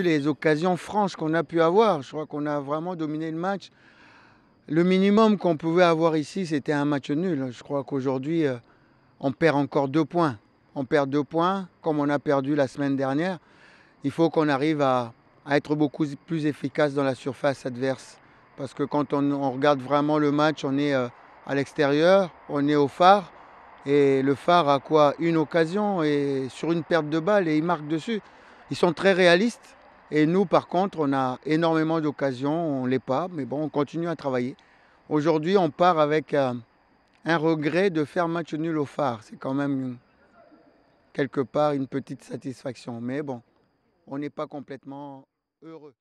les occasions franches qu'on a pu avoir. Je crois qu'on a vraiment dominé le match. Le minimum qu'on pouvait avoir ici, c'était un match nul. Je crois qu'aujourd'hui, euh, on perd encore deux points. On perd deux points, comme on a perdu la semaine dernière. Il faut qu'on arrive à, être beaucoup plus efficace dans la surface adverse. Parce que quand on, on regarde vraiment le match, on est euh, à l'extérieur, on est au phare. Et le phare a quoi Une occasion et sur une perte de balle et il marque dessus. Ils sont très réalistes. Et nous, par contre, on a énormément d'occasions, on ne l'est pas, mais bon, on continue à travailler. Aujourd'hui, on part avec euh, un regret de faire match nul au phare. C'est quand même quelque part une petite satisfaction. Mais bon, on n'est pas complètement heureux.